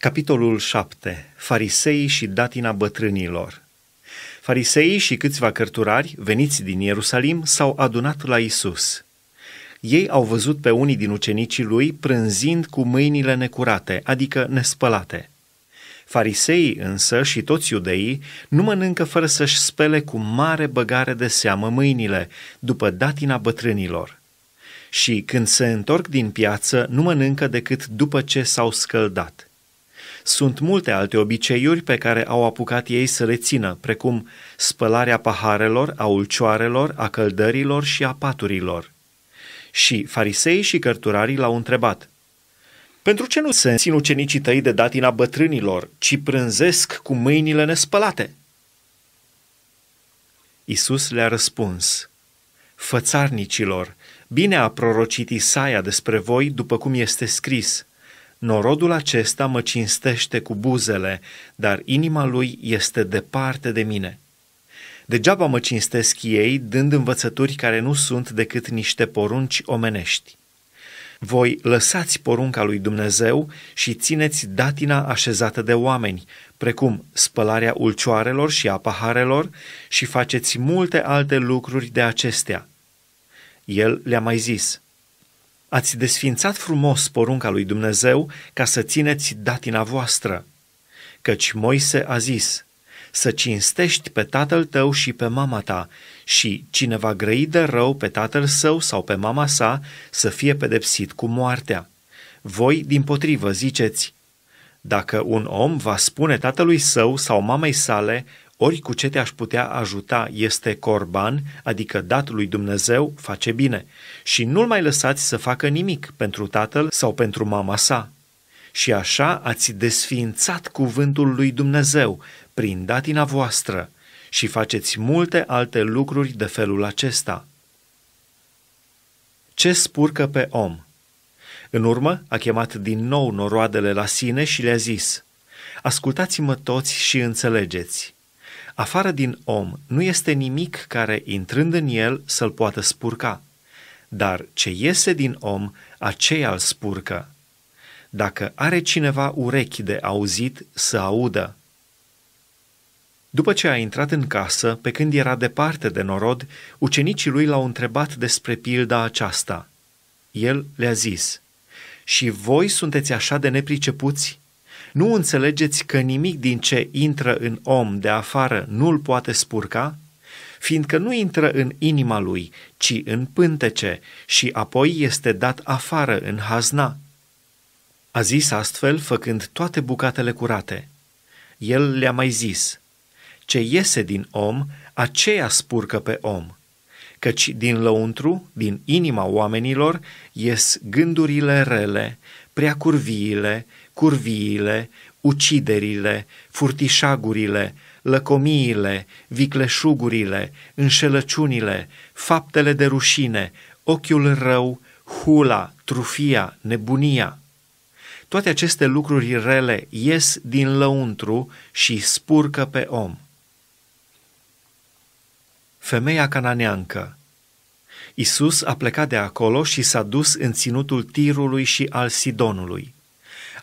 Capitolul 7. Fariseii și datina bătrânilor. Fariseii și câțiva cărturari veniți din Ierusalim s-au adunat la Isus. Ei au văzut pe unii din ucenicii lui prânzind cu mâinile necurate, adică nespălate. Fariseii însă și toți iudeii nu mănâncă fără să-și spele cu mare băgare de seamă mâinile, după datina bătrânilor. Și când se întorc din piață, nu mănâncă decât după ce s-au scăldat. Sunt multe alte obiceiuri pe care au apucat ei să le țină, precum spălarea paharelor, a ulcioarelor, a căldărilor și a paturilor. Și farisei și cărturarii l-au întrebat, Pentru ce nu se țin ucenicii tăi de datina bătrânilor, ci prânzesc cu mâinile nespălate? Isus le-a răspuns, Fățarnicilor, bine a prorocit Isaia despre voi după cum este scris – Norodul acesta mă cinstește cu buzele, dar inima lui este departe de mine. Degeaba mă cinstesc ei, dând învățături care nu sunt decât niște porunci omenești. Voi lăsați porunca lui Dumnezeu și țineți datina așezată de oameni, precum spălarea ulcioarelor și a paharelor, și faceți multe alte lucruri de acestea. El le-a mai zis – Ați desfințat frumos porunca lui Dumnezeu ca să țineți datina voastră. Căci Moise a zis, să cinstești pe tatăl tău și pe mama ta și cine va grăi de rău pe tatăl său sau pe mama sa să fie pedepsit cu moartea. Voi, din potrivă, ziceți, dacă un om va spune tatălui său sau mamei sale, ori cu ce te-aș putea ajuta este corban, adică dat lui Dumnezeu, face bine. Și nu-l mai lăsați să facă nimic pentru tatăl sau pentru mama sa. Și așa ați desființat cuvântul lui Dumnezeu prin datina voastră și faceți multe alte lucruri de felul acesta. Ce spurcă pe om? În urmă a chemat din nou noroadele la sine și le-a zis, Ascultați-mă toți și înțelegeți – Afară din om nu este nimic care, intrând în el, să-l poată spurca, dar ce iese din om, aceea îl spurcă. Dacă are cineva urechi de auzit, să audă. După ce a intrat în casă, pe când era departe de norod, ucenicii lui l-au întrebat despre pilda aceasta. El le-a zis, Și voi sunteți așa de nepricepuți? Nu înțelegeți că nimic din ce intră în om de afară nu-l poate spurca? Fiindcă nu intră în inima lui, ci în pântece și apoi este dat afară în hazna. A zis astfel, făcând toate bucatele curate. El le-a mai zis, ce iese din om, aceea spurcă pe om, căci din lăuntru, din inima oamenilor, ies gândurile rele, preacurviile, curviile, uciderile, furtișagurile, lăcomiile, vicleșugurile, înșelăciunile, faptele de rușine, ochiul rău, hula, trufia, nebunia. Toate aceste lucruri rele ies din lăuntru și spurcă pe om. Femeia cananeancă Isus a plecat de acolo și s-a dus în ținutul Tirului și al Sidonului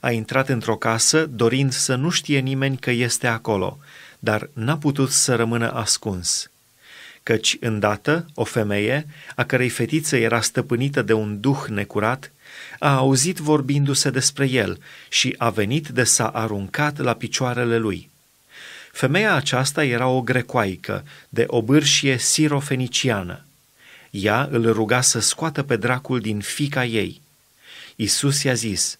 a intrat într-o casă dorind să nu știe nimeni că este acolo, dar n-a putut să rămână ascuns. Căci, îndată, o femeie, a cărei fetiță era stăpânită de un duh necurat, a auzit vorbindu-se despre el și a venit de s-a aruncat la picioarele lui. Femeia aceasta era o grecoaică, de obârșie sirofeniciană. Ea îl ruga să scoată pe dracul din fica ei. Isus i-a zis –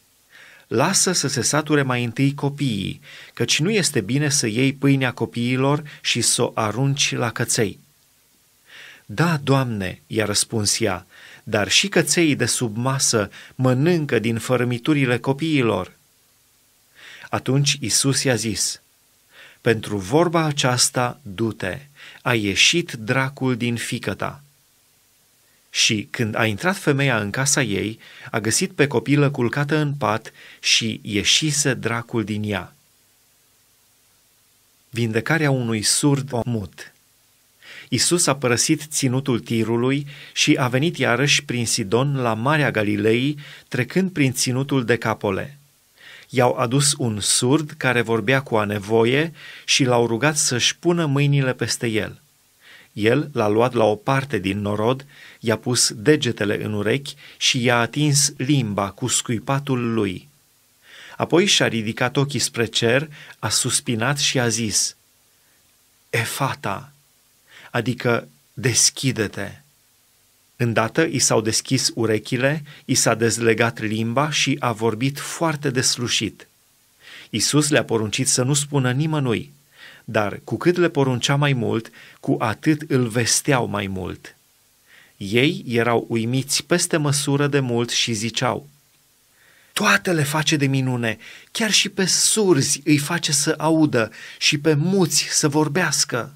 lasă să se sature mai întâi copiii, căci nu este bine să iei pâinea copiilor și să o arunci la căței. Da, Doamne, i-a răspuns ea, dar și căței de sub masă mănâncă din fărmiturile copiilor. Atunci Isus i-a zis, Pentru vorba aceasta, du-te, a ieșit dracul din ficăta. ta. Și când a intrat femeia în casa ei, a găsit pe copilă culcată în pat și ieșise dracul din ea. Vindecarea unui surd mut. Isus a părăsit ținutul tirului și a venit iarăși prin Sidon la Marea Galilei, trecând prin ținutul de capole. I-au adus un surd care vorbea cu anevoie și l-au rugat să-și pună mâinile peste el – el l-a luat la o parte din norod, i-a pus degetele în urechi și i-a atins limba cu scuipatul lui. Apoi și-a ridicat ochii spre cer, a suspinat și a zis, Efata, adică deschide-te. Îndată i s-au deschis urechile, i s-a dezlegat limba și a vorbit foarte deslușit. Isus le-a poruncit să nu spună nimănui – dar cu cât le poruncea mai mult, cu atât îl vesteau mai mult. Ei erau uimiți peste măsură de mult și ziceau, toate le face de minune, chiar și pe surzi îi face să audă și pe muți să vorbească.